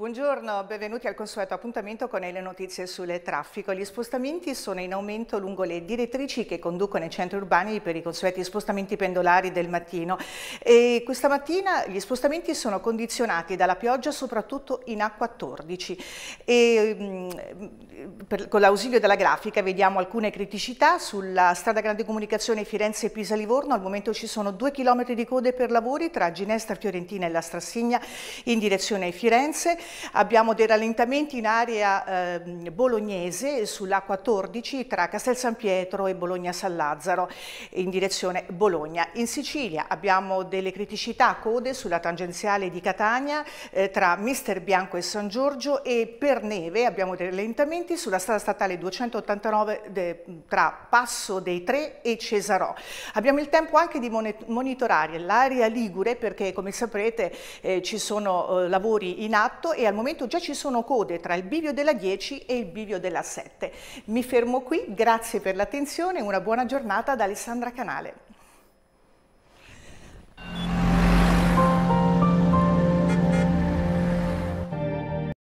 Buongiorno, benvenuti al consueto appuntamento con le notizie sul traffico. Gli spostamenti sono in aumento lungo le direttrici che conducono i centri urbani per i consueti spostamenti pendolari del mattino. E questa mattina gli spostamenti sono condizionati dalla pioggia, soprattutto in A14. E, per, con l'ausilio della grafica vediamo alcune criticità sulla strada grande comunicazione Firenze-Pisa-Livorno. Al momento ci sono due chilometri di code per lavori tra Ginestra Fiorentina e la Strassigna in direzione Firenze abbiamo dei rallentamenti in area eh, bolognese sulla 14 tra Castel San Pietro e Bologna San Lazzaro in direzione Bologna. In Sicilia abbiamo delle criticità a code sulla tangenziale di Catania eh, tra Mister Bianco e San Giorgio e per neve abbiamo dei rallentamenti sulla strada statale 289 de, tra Passo dei Tre e Cesarò. Abbiamo il tempo anche di monitorare l'area Ligure perché come saprete eh, ci sono eh, lavori in atto e al momento già ci sono code tra il bivio della 10 e il bivio della 7. Mi fermo qui, grazie per l'attenzione e una buona giornata da Alessandra Canale.